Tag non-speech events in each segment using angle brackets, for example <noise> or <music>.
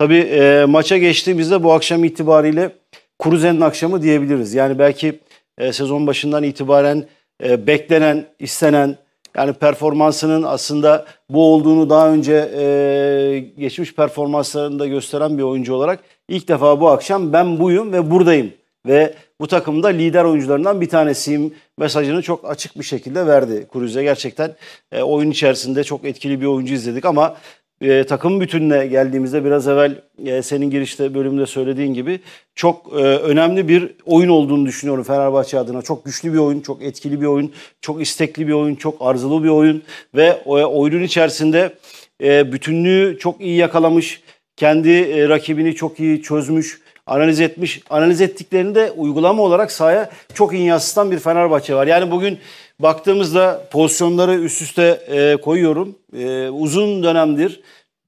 Tabii e, maça geçtiğimizde bu akşam itibariyle Kuruzen'in akşamı diyebiliriz. Yani belki e, sezon başından itibaren e, beklenen, istenen yani performansının aslında bu olduğunu daha önce e, geçmiş performanslarında gösteren bir oyuncu olarak ilk defa bu akşam ben buyum ve buradayım ve bu takımda lider oyuncularından bir tanesiyim mesajını çok açık bir şekilde verdi Kuruze. Gerçekten e, oyun içerisinde çok etkili bir oyuncu izledik ama e, takım bütününe geldiğimizde biraz evvel e, senin girişte bölümde söylediğin gibi çok e, önemli bir oyun olduğunu düşünüyorum Fenerbahçe adına. Çok güçlü bir oyun, çok etkili bir oyun, çok istekli bir oyun, çok arzulu bir oyun ve e, oyunun içerisinde e, bütünlüğü çok iyi yakalamış, kendi e, rakibini çok iyi çözmüş analiz etmiş. Analiz ettiklerini de uygulama olarak sahaya çok iyi yansıtan bir Fenerbahçe var. Yani bugün baktığımızda pozisyonları üst üste e, koyuyorum. E, uzun dönemdir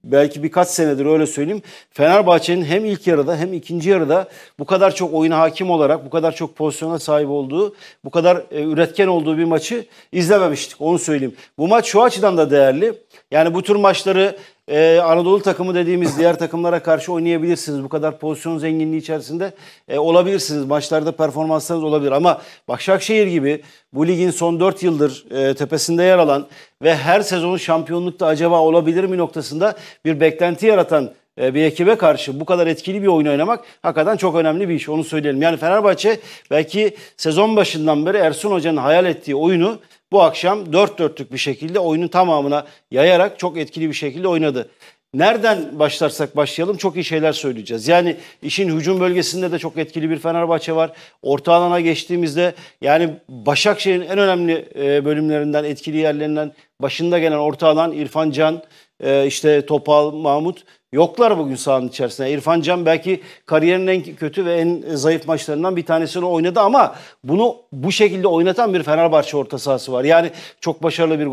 belki birkaç senedir öyle söyleyeyim. Fenerbahçe'nin hem ilk yarıda hem ikinci yarıda bu kadar çok oyuna hakim olarak, bu kadar çok pozisyona sahip olduğu, bu kadar e, üretken olduğu bir maçı izlememiştik. Onu söyleyeyim. Bu maç şu açıdan da değerli. Yani bu tür maçları ee, Anadolu takımı dediğimiz diğer takımlara karşı oynayabilirsiniz. Bu kadar pozisyon zenginliği içerisinde e, olabilirsiniz. Maçlarda performanslarınız olabilir. Ama Başakşehir gibi bu ligin son 4 yıldır e, tepesinde yer alan ve her sezon şampiyonlukta acaba olabilir mi noktasında bir beklenti yaratan e, bir ekibe karşı bu kadar etkili bir oyun oynamak hakikaten çok önemli bir iş. Onu söyleyelim. Yani Fenerbahçe belki sezon başından beri Ersun Hoca'nın hayal ettiği oyunu bu akşam dört dörtlük bir şekilde oyunun tamamına yayarak çok etkili bir şekilde oynadı. Nereden başlarsak başlayalım çok iyi şeyler söyleyeceğiz. Yani işin hücum bölgesinde de çok etkili bir Fenerbahçe var. Orta alana geçtiğimizde yani Başakşehir'in en önemli e, bölümlerinden, etkili yerlerinden başında gelen orta alan İrfan Can, e, işte Topal, Mahmut Yoklar bugün sahanın içerisinde. İrfan Can belki kariyerinin en kötü ve en zayıf maçlarından bir tanesini oynadı ama bunu bu şekilde oynatan bir Fenerbahçe orta sahası var. Yani çok başarılı bir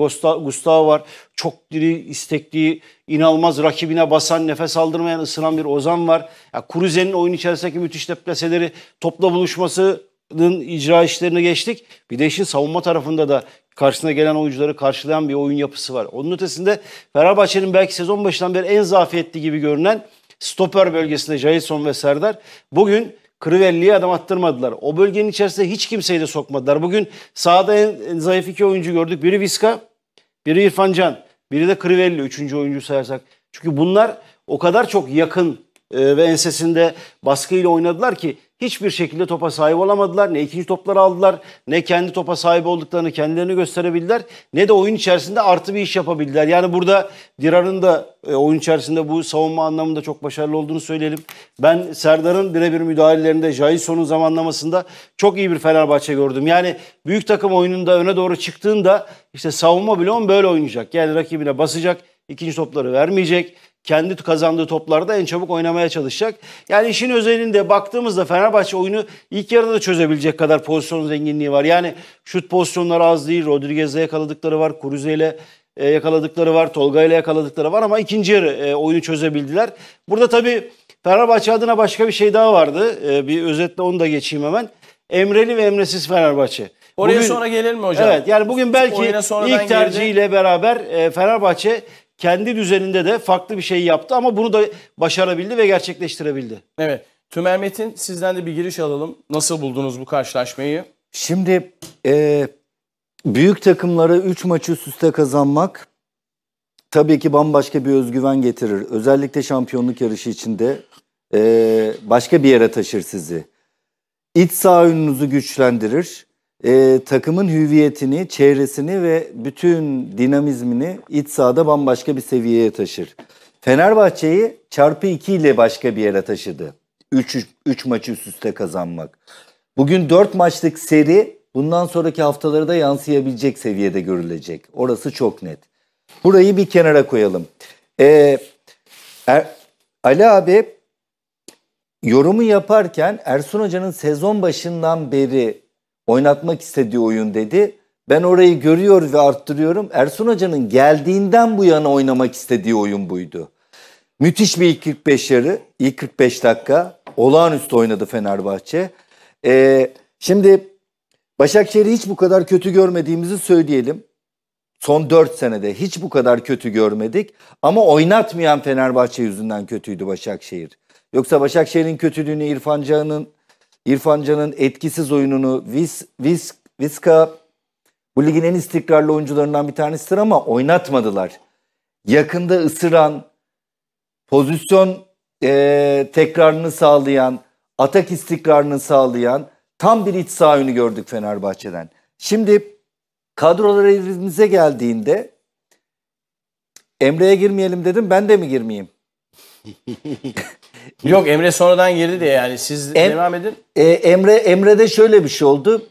Gustavo var. Çok diri, istekli, inanılmaz rakibine basan, nefes aldırmayan, ısınan bir Ozan var. Yani Kuruze'nin oyun içerisindeki müthiş deplaseleri, topla buluşması, icra işlerini geçtik. Bir de işin savunma tarafında da karşısına gelen oyuncuları karşılayan bir oyun yapısı var. Onun ötesinde Fenerbahçe'nin belki sezon başından beri en zafiyetli gibi görünen stoper bölgesinde Jason ve Serdar bugün Krivelli'ye adam attırmadılar. O bölgenin içerisinde hiç kimseyi de sokmadılar. Bugün sahada en, en zayıf iki oyuncu gördük. Biri Viska, biri İrfan Can, biri de Krivelli. Üçüncü oyuncu sayarsak. Çünkü bunlar o kadar çok yakın e, ve ensesinde baskıyla oynadılar ki hiçbir şekilde topa sahip olamadılar. Ne ikinci topları aldılar, ne kendi topa sahip olduklarını kendilerini gösterebildiler, ne de oyun içerisinde artı bir iş yapabildiler. Yani burada Dirar'ın da e, oyun içerisinde bu savunma anlamında çok başarılı olduğunu söyleyelim. Ben Serdar'ın birebir müdahalelerinde, Jailson'un zamanlamasında çok iyi bir Fenerbahçe gördüm. Yani büyük takım oyununda öne doğru çıktığında işte savunma bloğun böyle oynayacak. Yani rakibine basacak, ikinci topları vermeyecek kendi kazandığı toplarda en çabuk oynamaya çalışacak. Yani işin özelinde baktığımızda Fenerbahçe oyunu ilk yarıda da çözebilecek kadar pozisyon zenginliği var. Yani şut pozisyonları az değil. Rodriguez'le yakaladıkları var. Kuruze ile e, yakaladıkları var. Tolga ile yakaladıkları var ama ikinci yarı e, oyunu çözebildiler. Burada tabii Fenerbahçe adına başka bir şey daha vardı. E, bir özetle onu da geçeyim hemen. Emreli ve emresiz Fenerbahçe. Oraya bugün, sonra gelelim mi hocam? Evet yani bugün belki ilk tercihiyle girdi. beraber Fenerbahçe kendi düzeninde de farklı bir şey yaptı ama bunu da başarabildi ve gerçekleştirebildi. Evet. Tümer Metin sizden de bir giriş alalım. Nasıl buldunuz bu karşılaşmayı? Şimdi e, büyük takımları 3 maçı üst üste kazanmak tabii ki bambaşka bir özgüven getirir. Özellikle şampiyonluk yarışı içinde e, başka bir yere taşır sizi. İç sağ önünüzü güçlendirir e, takımın hüviyetini, çevresini ve bütün dinamizmini iç sahada bambaşka bir seviyeye taşır. Fenerbahçe'yi çarpı 2 ile başka bir yere taşıdı. 3, 3 maçı üst üste kazanmak. Bugün 4 maçlık seri bundan sonraki haftalara da yansıyabilecek seviyede görülecek. Orası çok net. Burayı bir kenara koyalım. Ee, er, Ali abi yorumu yaparken Ersun Hoca'nın sezon başından beri oynatmak istediği oyun dedi. Ben orayı görüyor ve arttırıyorum. Ersun Hoca'nın geldiğinden bu yana oynamak istediği oyun buydu. Müthiş bir ilk 45 yarı, ilk 45 dakika. Olağanüstü oynadı Fenerbahçe. Ee, şimdi Başakşehir'i hiç bu kadar kötü görmediğimizi söyleyelim. Son 4 senede hiç bu kadar kötü görmedik. Ama oynatmayan Fenerbahçe yüzünden kötüydü Başakşehir. Yoksa Başakşehir'in kötülüğünü İrfan Can'ın İrfanca'nın etkisiz oyununu Vis, Vis, Viska bu ligin en istikrarlı oyuncularından bir tanesidir ama oynatmadılar. Yakında ısıran, pozisyon e, tekrarını sağlayan, atak istikrarını sağlayan tam bir iç saha oyunu gördük Fenerbahçe'den. Şimdi kadrolar elimize geldiğinde Emre'ye girmeyelim dedim ben de mi girmeyeyim? <laughs> Yok Emre sonradan girdi diye yani siz em, devam edin. E, Emre Emre'de şöyle bir şey oldu.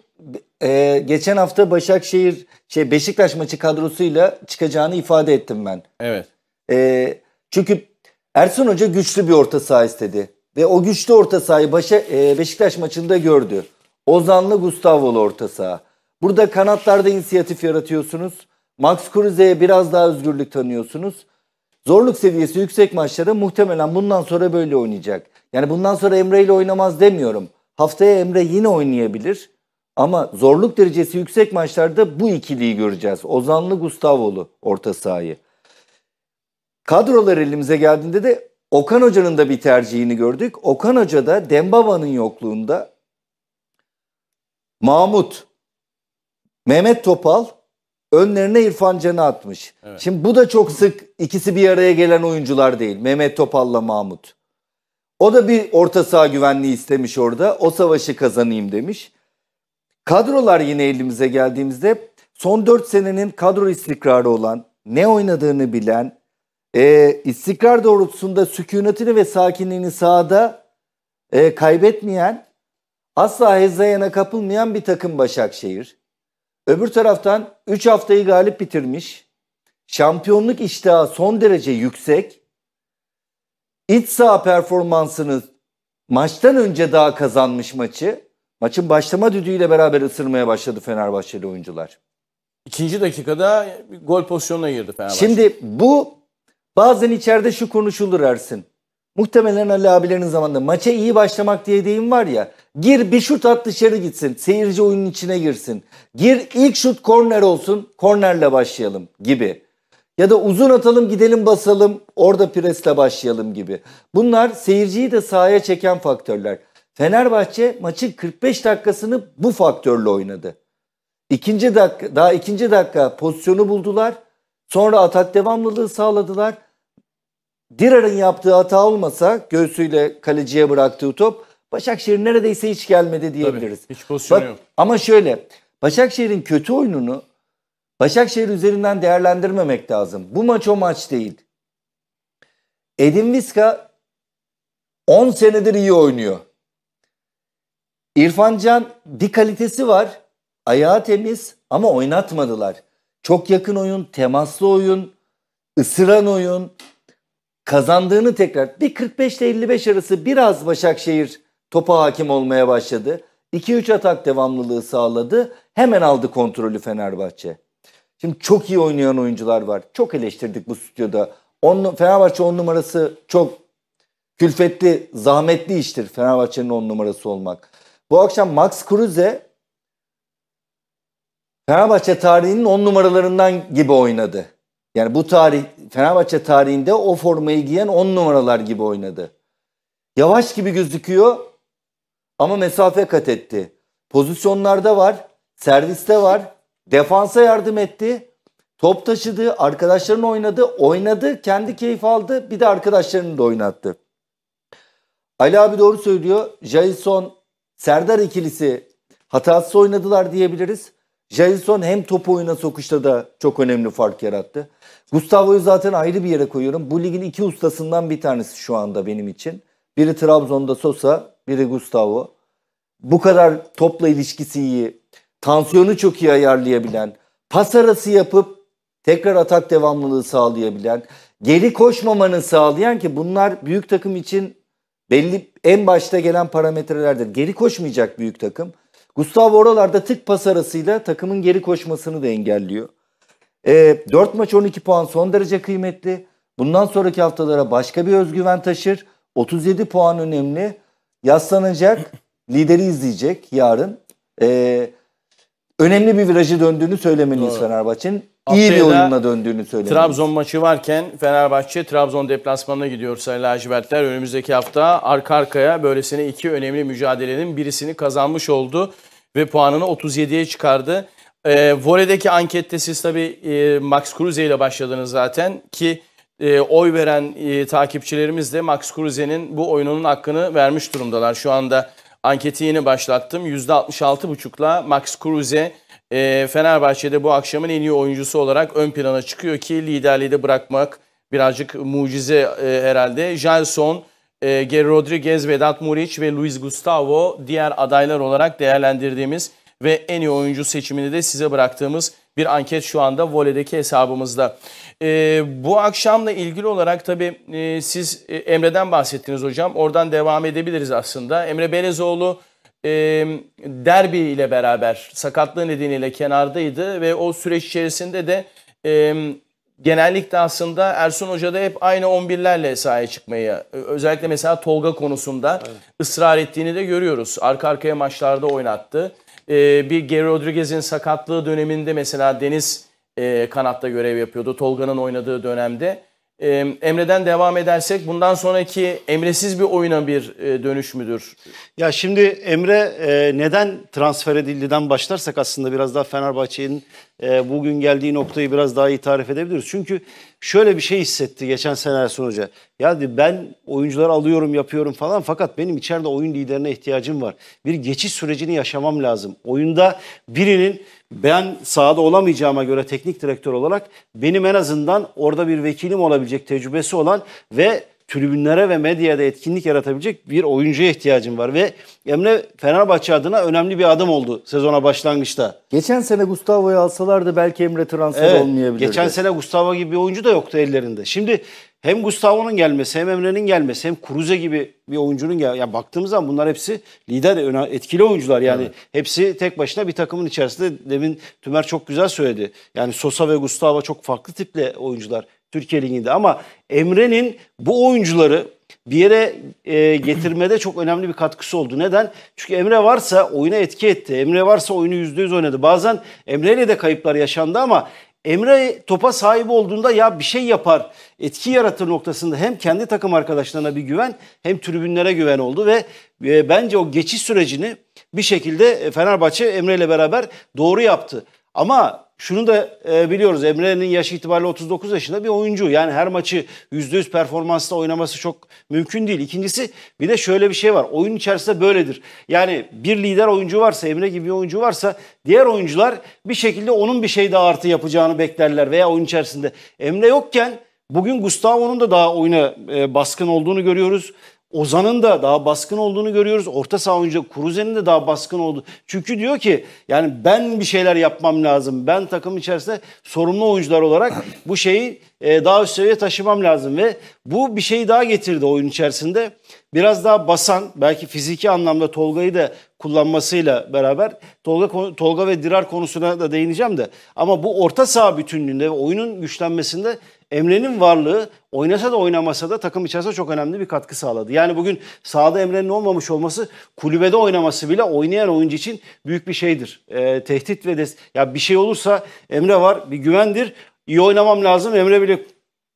E, geçen hafta Başakşehir şey Beşiktaş maçı kadrosuyla çıkacağını ifade ettim ben. Evet. E, çünkü Ersun Hoca güçlü bir orta saha istedi ve o güçlü orta sahayı Başa, e, Beşiktaş maçında gördü. Ozanlı Gustavo'lu orta saha. Burada kanatlarda inisiyatif yaratıyorsunuz. Max Kruse'ye biraz daha özgürlük tanıyorsunuz. Zorluk seviyesi yüksek maçları muhtemelen bundan sonra böyle oynayacak. Yani bundan sonra Emre ile oynamaz demiyorum. Haftaya Emre yine oynayabilir. Ama zorluk derecesi yüksek maçlarda bu ikiliyi göreceğiz. Ozanlı Gustavolu orta sahayı. Kadrolar elimize geldiğinde de Okan Hoca'nın da bir tercihini gördük. Okan Hoca da Dembaba'nın yokluğunda Mahmut, Mehmet Topal önlerine İrfan Can'ı atmış. Evet. Şimdi bu da çok sık ikisi bir araya gelen oyuncular değil. Mehmet Topal'la Mahmut. O da bir orta saha güvenliği istemiş orada. O savaşı kazanayım demiş. Kadrolar yine elimize geldiğimizde son 4 senenin kadro istikrarı olan, ne oynadığını bilen, e, istikrar doğrultusunda sükunetini ve sakinliğini sahada e, kaybetmeyen, asla hezayana kapılmayan bir takım Başakşehir. Öbür taraftan 3 haftayı galip bitirmiş. Şampiyonluk iştahı son derece yüksek. İç saha performansını maçtan önce daha kazanmış maçı. Maçın başlama düdüğüyle beraber ısırmaya başladı Fenerbahçeli oyuncular. İkinci dakikada gol pozisyonuna girdi Fenerbahçe. Şimdi bu bazen içeride şu konuşulur Ersin. Muhtemelen Ali abilerin zamanında maça iyi başlamak diye deyim var ya. Gir bir şut at dışarı gitsin. Seyirci oyunun içine girsin. Gir ilk şut korner olsun. Kornerle başlayalım gibi. Ya da uzun atalım gidelim basalım. Orada presle başlayalım gibi. Bunlar seyirciyi de sahaya çeken faktörler. Fenerbahçe maçın 45 dakikasını bu faktörle oynadı. İkinci dakika, daha ikinci dakika pozisyonu buldular. Sonra atak devamlılığı sağladılar. Dirar'ın yaptığı hata olmasa göğsüyle kaleciye bıraktığı top Başakşehir neredeyse hiç gelmedi diyebiliriz. Tabii, hiç pozisyonu Bak, yok. Ama şöyle Başakşehir'in kötü oyununu Başakşehir üzerinden değerlendirmemek lazım. Bu maç o maç değil. Edin Viska 10 senedir iyi oynuyor. İrfan Can bir kalitesi var. Ayağı temiz ama oynatmadılar. Çok yakın oyun, temaslı oyun, ısıran oyun. Kazandığını tekrar bir 45 ile 55 arası biraz Başakşehir Topa hakim olmaya başladı. 2-3 atak devamlılığı sağladı. Hemen aldı kontrolü Fenerbahçe. Şimdi çok iyi oynayan oyuncular var. Çok eleştirdik bu stüdyoda. On, Fenerbahçe 10 numarası çok külfetli, zahmetli iştir Fenerbahçe'nin 10 numarası olmak. Bu akşam Max Kruse Fenerbahçe tarihinin 10 numaralarından gibi oynadı. Yani bu tarih Fenerbahçe tarihinde o formayı giyen 10 numaralar gibi oynadı. Yavaş gibi gözüküyor ama mesafe kat etti. Pozisyonlarda var, serviste var, defansa yardım etti. Top taşıdı, arkadaşlarını oynadı, oynadı, kendi keyif aldı, bir de arkadaşlarını da oynattı. Ali abi doğru söylüyor. Jason, Serdar ikilisi hatasız oynadılar diyebiliriz. Jason hem top oyuna sokuşta da çok önemli fark yarattı. Gustavo'yu zaten ayrı bir yere koyuyorum. Bu ligin iki ustasından bir tanesi şu anda benim için. Biri Trabzon'da Sosa, biri Gustavo. Bu kadar topla ilişkisi iyi, tansiyonu çok iyi ayarlayabilen, pas arası yapıp tekrar atak devamlılığı sağlayabilen, geri koşmamanın sağlayan ki bunlar büyük takım için belli en başta gelen parametrelerdir. Geri koşmayacak büyük takım. Gustavo oralarda tık pas arasıyla takımın geri koşmasını da engelliyor. E, ee, 4 maç 12 puan son derece kıymetli. Bundan sonraki haftalara başka bir özgüven taşır. 37 puan önemli. Yaslanacak, <laughs> lideri izleyecek yarın. Ee, önemli bir virajı döndüğünü söylemeliyiz Doğru. Fenerbahçe'nin. İyi bir oyunla döndüğünü söylemeliyiz. Trabzon maçı varken Fenerbahçe Trabzon deplasmanına gidiyor Sayın Lacivertler. Önümüzdeki hafta arka arkaya böylesine iki önemli mücadelenin birisini kazanmış oldu ve puanını 37'ye çıkardı. E, Vole'deki ankette siz tabii e, Max Kruse ile başladınız zaten ki e, oy veren e, takipçilerimiz de Max Kruse'nin bu oyununun hakkını vermiş durumdalar. Şu anda anketi yeni başlattım. %66,5'la Max Kruse e, Fenerbahçe'de bu akşamın en iyi oyuncusu olarak ön plana çıkıyor ki liderliği de bırakmak birazcık mucize e, herhalde. Jelson, e, Geri Rodriguez, Vedat Muriç ve Luis Gustavo diğer adaylar olarak değerlendirdiğimiz ve en iyi oyuncu seçimini de size bıraktığımız bir anket şu anda voleydeki hesabımızda. E, bu akşamla ilgili olarak tabii e, siz e, Emre'den bahsettiniz hocam. Oradan devam edebiliriz aslında. Emre Belezoğlu e, derbi ile beraber sakatlığı nedeniyle kenardaydı ve o süreç içerisinde de e, genellikle aslında Ersun Hoca da hep aynı 11'lerle sahaya çıkmayı e, özellikle mesela Tolga konusunda evet. ısrar ettiğini de görüyoruz. Arka arkaya maçlarda oynattı e, bir Gary Rodriguez'in sakatlığı döneminde mesela Deniz e, kanatta görev yapıyordu. Tolga'nın oynadığı dönemde. E, Emre'den devam edersek bundan sonraki Emre'siz bir oyuna bir e, dönüş müdür? Ya şimdi Emre e, neden transfer edildiğinden başlarsak aslında biraz daha Fenerbahçe'nin e, bugün geldiği noktayı biraz daha iyi tarif edebiliriz. Çünkü şöyle bir şey hissetti geçen sene Ersun Hoca. Yani ben oyuncular alıyorum yapıyorum falan fakat benim içeride oyun liderine ihtiyacım var. Bir geçiş sürecini yaşamam lazım. Oyunda birinin ben sahada olamayacağıma göre teknik direktör olarak benim en azından orada bir vekilim olabilecek tecrübesi olan ve tribünlere ve medyada etkinlik yaratabilecek bir oyuncuya ihtiyacım var. Ve Emre Fenerbahçe adına önemli bir adım oldu sezona başlangıçta. Geçen sene Gustavo'yu alsalardı belki Emre transfer evet, olmayabilirdi. Geçen sene Gustavo gibi bir oyuncu da yoktu ellerinde. Şimdi hem Gustavo'nun gelmesi hem Emre'nin gelmesi hem Kuruze gibi bir oyuncunun gel ya baktığımız zaman bunlar hepsi lider etkili oyuncular yani evet. hepsi tek başına bir takımın içerisinde demin Tümer çok güzel söyledi. Yani Sosa ve Gustavo çok farklı tiple oyuncular. Türkiye Ligi'nde ama Emre'nin bu oyuncuları bir yere e, getirmede çok önemli bir katkısı oldu. Neden? Çünkü Emre varsa oyuna etki etti. Emre varsa oyunu yüzde yüz oynadı. Bazen Emre ile de kayıplar yaşandı ama Emre topa sahip olduğunda ya bir şey yapar, etki yaratır noktasında hem kendi takım arkadaşlarına bir güven hem tribünlere güven oldu ve e, bence o geçiş sürecini bir şekilde Fenerbahçe Emre ile beraber doğru yaptı. Ama şunu da e, biliyoruz Emre'nin yaş itibariyle 39 yaşında bir oyuncu. Yani her maçı %100 performansla oynaması çok mümkün değil. İkincisi bir de şöyle bir şey var. Oyun içerisinde böyledir. Yani bir lider oyuncu varsa, Emre gibi bir oyuncu varsa diğer oyuncular bir şekilde onun bir şey daha artı yapacağını beklerler veya oyun içerisinde. Emre yokken Bugün Gustavo'nun da daha oyuna e, baskın olduğunu görüyoruz. Ozan'ın da daha baskın olduğunu görüyoruz. Orta saha oyuncu Kuruze'nin de daha baskın oldu. Çünkü diyor ki yani ben bir şeyler yapmam lazım. Ben takım içerisinde sorumlu oyuncular olarak bu şeyi e, daha üst seviyeye taşımam lazım ve bu bir şeyi daha getirdi oyun içerisinde. Biraz daha basan belki fiziki anlamda Tolga'yı da kullanmasıyla beraber Tolga Tolga ve Dirar konusuna da değineceğim de ama bu orta saha bütünlüğünde ve oyunun güçlenmesinde Emre'nin varlığı oynasa da oynamasa da takım içerisinde çok önemli bir katkı sağladı. Yani bugün sahada Emre'nin olmamış olması kulübede oynaması bile oynayan oyuncu için büyük bir şeydir. E, tehdit ve des ya bir şey olursa Emre var bir güvendir. İyi oynamam lazım. Emre bile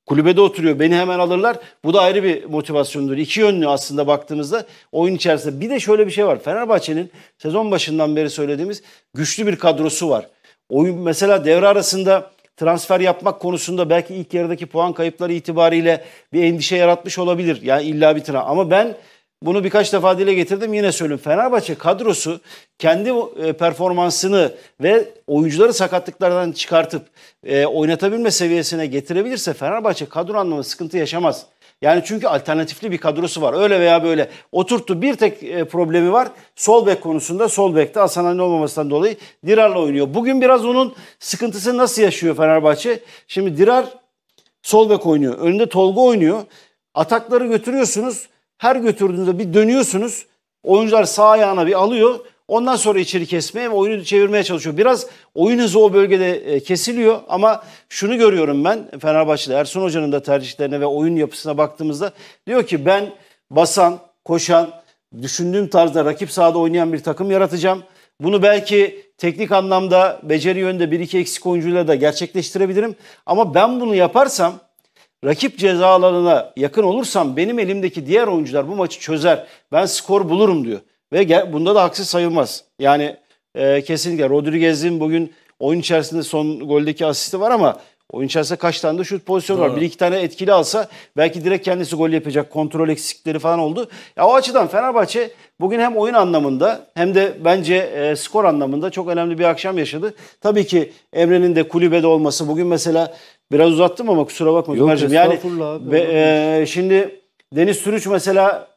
kulübede oturuyor. Beni hemen alırlar. Bu da ayrı bir motivasyondur. İki yönlü aslında baktığımızda oyun içerisinde. Bir de şöyle bir şey var. Fenerbahçe'nin sezon başından beri söylediğimiz güçlü bir kadrosu var. Oyun mesela devre arasında transfer yapmak konusunda belki ilk yarıdaki puan kayıpları itibariyle bir endişe yaratmış olabilir. Yani illa bir transfer. Ama ben bunu birkaç defa dile getirdim yine söyleyeyim. Fenerbahçe kadrosu kendi e, performansını ve oyuncuları sakatlıklardan çıkartıp e, oynatabilme seviyesine getirebilirse Fenerbahçe kadro anlamında sıkıntı yaşamaz. Yani çünkü alternatifli bir kadrosu var. Öyle veya böyle oturttu. Bir tek e, problemi var. Sol bek konusunda sol bekte Hasan Ali olmamasından dolayı Dirar'la oynuyor. Bugün biraz onun sıkıntısı nasıl yaşıyor Fenerbahçe? Şimdi Dirar sol bek oynuyor. Önünde Tolga oynuyor. Atakları götürüyorsunuz. Her götürdüğünüzde bir dönüyorsunuz. Oyuncular sağ ayağına bir alıyor. Ondan sonra içeri kesmeye ve oyunu çevirmeye çalışıyor. Biraz oyun hızı o bölgede e, kesiliyor ama şunu görüyorum ben Fenerbahçe'de Ersun Hoca'nın da tercihlerine ve oyun yapısına baktığımızda diyor ki ben basan, koşan, düşündüğüm tarzda rakip sahada oynayan bir takım yaratacağım. Bunu belki teknik anlamda beceri yönde bir iki eksik oyuncuyla da gerçekleştirebilirim. Ama ben bunu yaparsam rakip ceza alanına yakın olursam benim elimdeki diğer oyuncular bu maçı çözer. Ben skor bulurum diyor. Ve gel bunda da haksız sayılmaz. Yani e, kesinlikle Rodriguez'in bugün oyun içerisinde son goldeki asisti var ama oyun içerisinde kaç tane de şut pozisyonu Doğru. var. Bir iki tane etkili alsa belki direkt kendisi gol yapacak. Kontrol eksikleri falan oldu. Ya o açıdan Fenerbahçe bugün hem oyun anlamında hem de bence e, skor anlamında çok önemli bir akşam yaşadı. Tabii ki Emre'nin de kulübede olması. Bugün mesela biraz uzattım ama kusura bakma Yok, Yani abi, ve, e, şimdi Deniz Sürüç mesela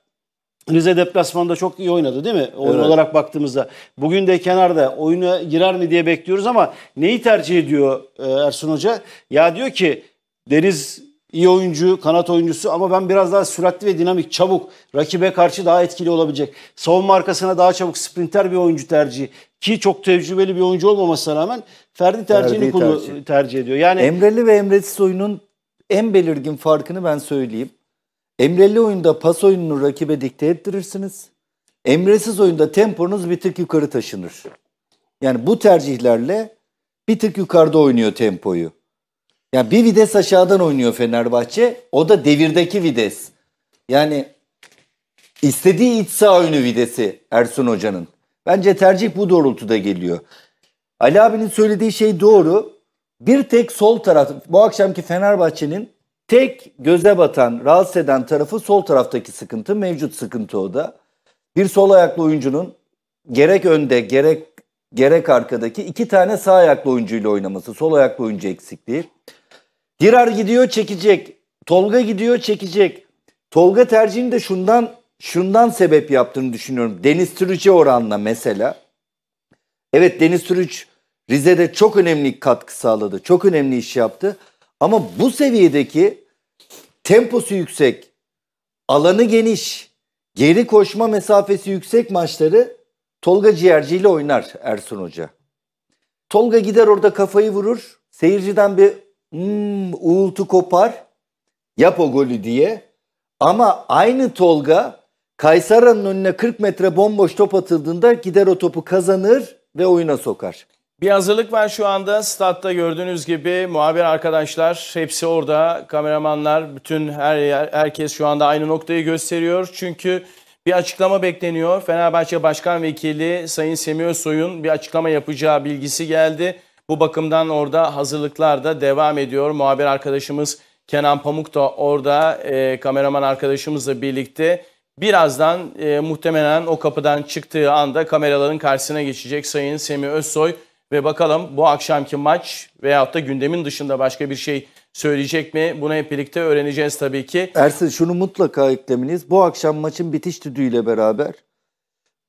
Rize deplasmanda çok iyi oynadı değil mi? Oyun evet. olarak baktığımızda. Bugün de kenarda oyuna girer mi diye bekliyoruz ama neyi tercih ediyor e, Ersun Hoca? Ya diyor ki Deniz iyi oyuncu, kanat oyuncusu ama ben biraz daha süratli ve dinamik, çabuk, rakibe karşı daha etkili olabilecek. Savunma arkasına daha çabuk sprinter bir oyuncu tercihi ki çok tecrübeli bir oyuncu olmamasına rağmen Ferdi tercihini tercih. tercih ediyor. Yani Emreli ve Emretsiz oyunun en belirgin farkını ben söyleyeyim. Emreli oyunda pas oyununu rakibe dikte ettirirsiniz. Emresiz oyunda temponuz bir tık yukarı taşınır. Yani bu tercihlerle bir tık yukarıda oynuyor tempoyu. Yani bir vides aşağıdan oynuyor Fenerbahçe. O da devirdeki vides. Yani istediği iç sağ oyunu videsi Ersun Hoca'nın. Bence tercih bu doğrultuda geliyor. Ali abinin söylediği şey doğru. Bir tek sol taraf, bu akşamki Fenerbahçe'nin Tek göze batan, rahatsız eden tarafı sol taraftaki sıkıntı. Mevcut sıkıntı o da. Bir sol ayaklı oyuncunun gerek önde gerek gerek arkadaki iki tane sağ ayaklı oyuncuyla oynaması. Sol ayaklı oyuncu eksikliği. Girar gidiyor çekecek. Tolga gidiyor çekecek. Tolga tercihini de şundan şundan sebep yaptığını düşünüyorum. Deniz Türüç'e oranla mesela. Evet Deniz Türüç Rize'de çok önemli katkı sağladı. Çok önemli iş yaptı. Ama bu seviyedeki temposu yüksek, alanı geniş, geri koşma mesafesi yüksek maçları Tolga Ciğerci ile oynar Ersun Hoca. Tolga gider orada kafayı vurur. Seyirciden bir hmm, uğultu kopar. Yap o golü diye. Ama aynı Tolga Kaysera'nın önüne 40 metre bomboş top atıldığında gider o topu kazanır ve oyuna sokar. Bir hazırlık var şu anda. Statta gördüğünüz gibi muhabir arkadaşlar hepsi orada. Kameramanlar, bütün her yer, herkes şu anda aynı noktayı gösteriyor. Çünkü bir açıklama bekleniyor. Fenerbahçe Başkan Vekili Sayın Semih Soy'un bir açıklama yapacağı bilgisi geldi. Bu bakımdan orada hazırlıklar da devam ediyor. Muhabir arkadaşımız Kenan Pamuk da orada, e, kameraman arkadaşımızla birlikte. Birazdan e, muhtemelen o kapıdan çıktığı anda kameraların karşısına geçecek Sayın Semih Özsoy. Ve bakalım bu akşamki maç veyahut da gündemin dışında başka bir şey söyleyecek mi? Bunu hep birlikte öğreneceğiz tabii ki. Ersin şunu mutlaka eklemeniz: Bu akşam maçın bitiş düdüğüyle beraber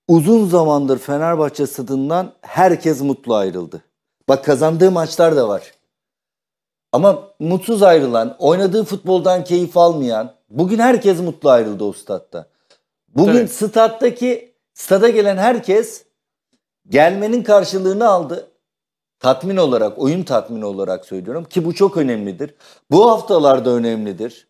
uzun zamandır Fenerbahçe stadından herkes mutlu ayrıldı. Bak kazandığı maçlar da var. Ama mutsuz ayrılan, oynadığı futboldan keyif almayan, bugün herkes mutlu ayrıldı o statta. Bugün Tabii. stattaki, stada gelen herkes Gelmenin karşılığını aldı. Tatmin olarak, oyun tatmini olarak söylüyorum ki bu çok önemlidir. Bu haftalarda önemlidir.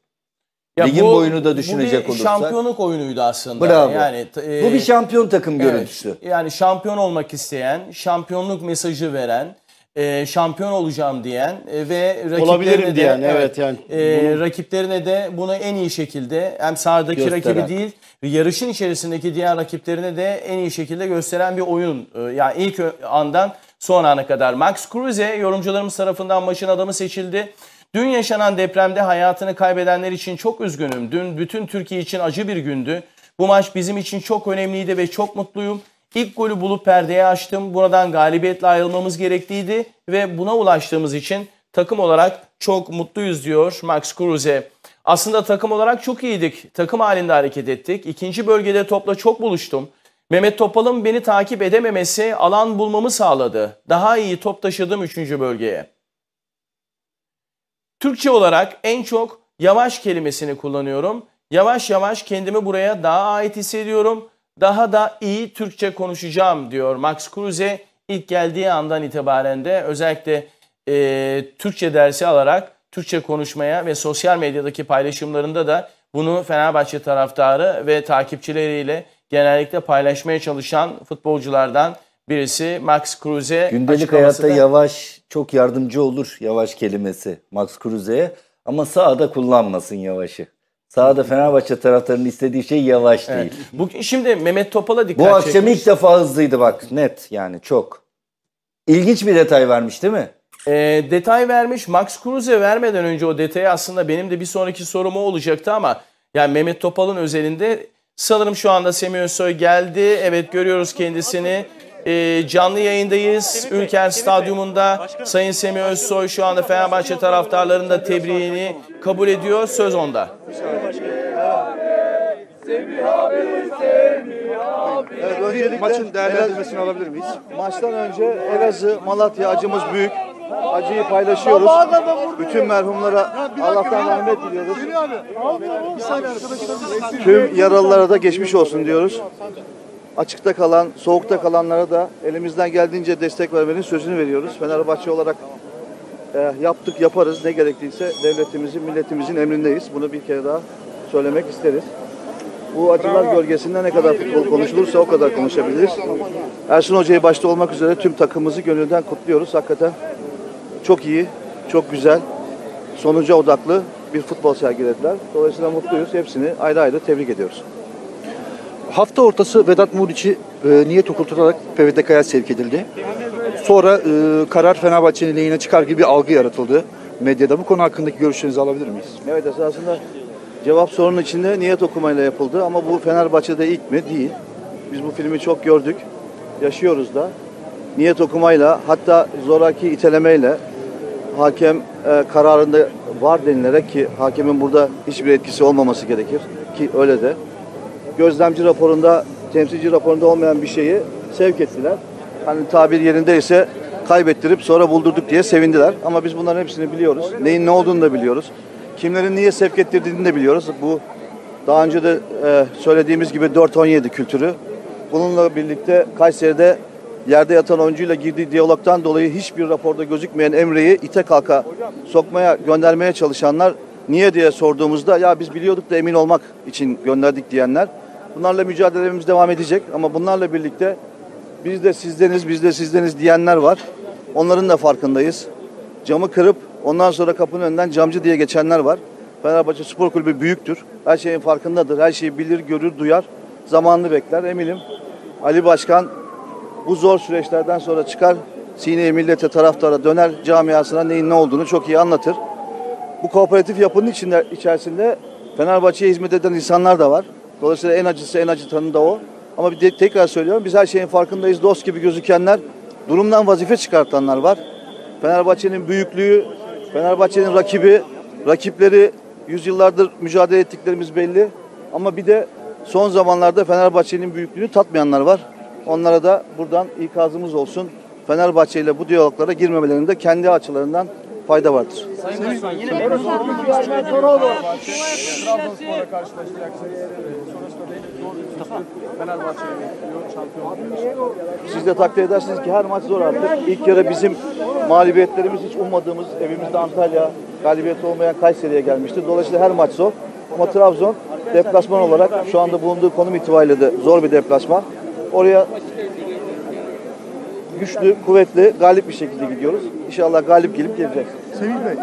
Ya Ligin bu, boyunu da düşünecek olursak. Bu bir olursak, şampiyonluk oyunuydu aslında. Bravo. Yani, e, bu bir e, şampiyon takım evet, görüntüsü. Yani şampiyon olmak isteyen, şampiyonluk mesajı veren, e, şampiyon olacağım diyen e, ve rakiplerine de, diyen, evet, yani e, rakiplerine de bunu en iyi şekilde hem sahadaki gösteren. rakibi değil yarışın içerisindeki diğer rakiplerine de en iyi şekilde gösteren bir oyun. E, yani ilk andan son ana kadar. Max Kruse yorumcularımız tarafından maçın adamı seçildi. Dün yaşanan depremde hayatını kaybedenler için çok üzgünüm. Dün bütün Türkiye için acı bir gündü. Bu maç bizim için çok önemliydi ve çok mutluyum. İlk golü bulup perdeye açtım. Buradan galibiyetle ayrılmamız gerektiğiydi ve buna ulaştığımız için takım olarak çok mutluyuz diyor Max Kruse. Aslında takım olarak çok iyiydik. Takım halinde hareket ettik. İkinci bölgede topla çok buluştum. Mehmet Topal'ın beni takip edememesi alan bulmamı sağladı. Daha iyi top taşıdım üçüncü bölgeye. Türkçe olarak en çok yavaş kelimesini kullanıyorum. Yavaş yavaş kendimi buraya daha ait hissediyorum daha da iyi Türkçe konuşacağım diyor Max Kruse. ilk geldiği andan itibaren de özellikle e, Türkçe dersi alarak Türkçe konuşmaya ve sosyal medyadaki paylaşımlarında da bunu Fenerbahçe taraftarı ve takipçileriyle genellikle paylaşmaya çalışan futbolculardan birisi Max Kruse. Gündelik hayatta da... yavaş çok yardımcı olur yavaş kelimesi Max Kruse'ye ama sahada kullanmasın yavaşı. Sahada Fenerbahçe taraftarının istediği şey yavaş değil. Evet. Bu, şimdi Mehmet Topal'a dikkat Bu akşam çekmiş. ilk defa hızlıydı bak net yani çok. İlginç bir detay vermiş değil mi? E, detay vermiş. Max Kruse vermeden önce o detayı aslında benim de bir sonraki sorum olacaktı ama yani Mehmet Topal'ın özelinde sanırım şu anda Semih Özsoy geldi. Evet görüyoruz kendisini e, canlı yayındayız. Ülker Stadyumunda Sayın Semih Özsoy şu anda Fenerbahçe taraftarlarının da tebriğini kabul ediyor. Söz onda. Evet, öncelikle maçın değerlendirmesini alabilir miyiz? Maçtan önce Elazığ, Malatya acımız büyük. Acıyı paylaşıyoruz. Bütün merhumlara Allah'tan rahmet diliyoruz. Tüm yaralılara da geçmiş olsun diyoruz açıkta kalan, soğukta kalanlara da elimizden geldiğince destek vermenin sözünü veriyoruz. Fenerbahçe olarak e, yaptık, yaparız. Ne gerektiyse devletimizin, milletimizin emrindeyiz. Bunu bir kere daha söylemek isteriz. Bu acılar gölgesinde ne kadar futbol konuşulursa o kadar konuşabiliriz. Ersun Hoca'yı başta olmak üzere tüm takımımızı gönülden kutluyoruz. Hakikaten çok iyi, çok güzel, sonuca odaklı bir futbol sergilediler. Dolayısıyla mutluyuz. Hepsini ayrı ayrı tebrik ediyoruz. Hafta ortası Vedat Muriç'i e, niyet okutularak PVDK'ya sevk edildi. Sonra e, karar Fenerbahçe'nin lehine çıkar gibi bir algı yaratıldı medyada. Bu konu hakkındaki görüşlerinizi alabilir miyiz? Evet esasında cevap sorunun içinde niyet okumayla yapıldı ama bu Fenerbahçe'de ilk mi? Değil. Biz bu filmi çok gördük. Yaşıyoruz da. Niyet okumayla hatta zoraki itelemeyle hakem e, kararında var denilerek ki hakemin burada hiçbir etkisi olmaması gerekir ki öyle de gözlemci raporunda, temsilci raporunda olmayan bir şeyi sevk ettiler. Hani tabir yerindeyse kaybettirip sonra buldurduk diye sevindiler. Ama biz bunların hepsini biliyoruz. Neyin ne olduğunu da biliyoruz. Kimlerin niye sevk ettirdiğini de biliyoruz. Bu daha önce de e, söylediğimiz gibi 4-17 kültürü. Bununla birlikte Kayseri'de yerde yatan oyuncuyla girdiği diyalogtan dolayı hiçbir raporda gözükmeyen Emre'yi ite kalka sokmaya, göndermeye çalışanlar niye diye sorduğumuzda ya biz biliyorduk da emin olmak için gönderdik diyenler Bunlarla mücadelemiz devam edecek ama bunlarla birlikte biz de sizdeniz, biz de sizdeniz diyenler var. Onların da farkındayız. Camı kırıp ondan sonra kapının önünden camcı diye geçenler var. Fenerbahçe Spor Kulübü büyüktür. Her şeyin farkındadır. Her şeyi bilir, görür, duyar. Zamanını bekler eminim. Ali Başkan bu zor süreçlerden sonra çıkar. Sineye millete, taraftara döner. Camiasına neyin ne olduğunu çok iyi anlatır. Bu kooperatif yapının içinde, içerisinde Fenerbahçe'ye hizmet eden insanlar da var. Dolayısıyla en acısı en acı acıtanı da o. Ama bir de, tekrar söylüyorum biz her şeyin farkındayız. Dost gibi gözükenler, durumdan vazife çıkartanlar var. Fenerbahçe'nin büyüklüğü, Fenerbahçe'nin rakibi, rakipleri yüzyıllardır mücadele ettiklerimiz belli. Ama bir de son zamanlarda Fenerbahçe'nin büyüklüğünü tatmayanlar var. Onlara da buradan ikazımız olsun. Fenerbahçe ile bu diyaloglara girmemelerini de kendi açılarından fayda vardır. Sayın Başkan yine memnun oldum. Trabzonspor'a karşılaşacaksınız. Siz de takdir edersiniz ki her maç zor artık. İlk yarı bizim mağlubiyetlerimiz hiç ummadığımız evimizde Antalya, galibiyet olmayan Kayseri'ye gelmişti. Dolayısıyla her maç zor. Ama Trabzon deplasman olarak şu anda bulunduğu konum itibariyle de zor bir deplasman. Oraya güçlü, kuvvetli, galip bir şekilde gidiyoruz. İnşallah galip gelip geleceğiz. Sevil Bey,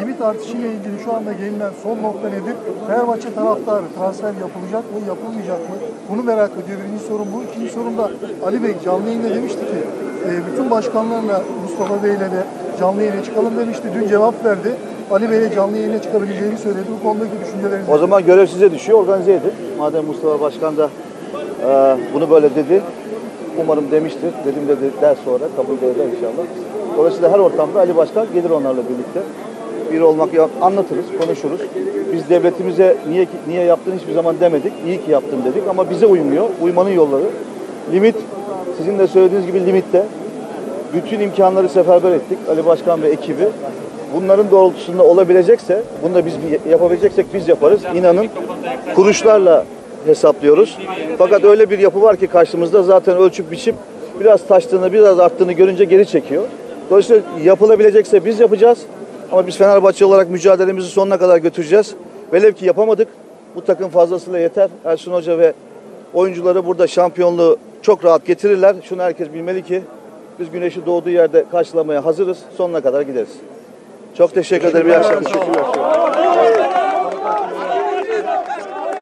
limit artışıyla ilgili şu anda gelinen son nokta nedir? Fenerbahçe taraftarı transfer yapılacak mı, yapılmayacak mı? Bunu merak ediyor. Birinci sorun bu. İkinci sorun da Ali Bey canlı yayında demişti ki e, bütün başkanlarla Mustafa Bey'le de canlı yayına çıkalım demişti. Dün cevap verdi. Ali Bey'e canlı yayına çıkabileceğini söyledi. Bu konudaki düşünceleriniz O zaman görev size düşüyor. Organize edin. Madem Mustafa Başkan da e, bunu böyle dedi umarım demiştir. Dedim de der sonra kabul eder inşallah. Dolayısıyla her ortamda Ali Başkan gelir onlarla birlikte. Bir olmak yok anlatırız, konuşuruz. Biz devletimize niye niye yaptın hiçbir zaman demedik. İyi ki yaptın dedik ama bize uymuyor. Uymanın yolları. Limit sizin de söylediğiniz gibi limitte. Bütün imkanları seferber ettik Ali Başkan ve ekibi. Bunların doğrultusunda olabilecekse, bunu da biz yapabileceksek biz yaparız. İnanın kuruşlarla hesaplıyoruz. Fakat öyle bir yapı var ki karşımızda zaten ölçüp biçip biraz taştığını, biraz arttığını görünce geri çekiyor. Dolayısıyla yapılabilecekse biz yapacağız. Ama biz Fenerbahçe olarak mücadelemizi sonuna kadar götüreceğiz. Velev ki yapamadık. Bu takım fazlasıyla yeter. Ersun Hoca ve oyuncuları burada şampiyonluğu çok rahat getirirler. Şunu herkes bilmeli ki biz güneşi doğduğu yerde karşılamaya hazırız. Sonuna kadar gideriz. Çok teşekkür ederim. İyi akşamlar.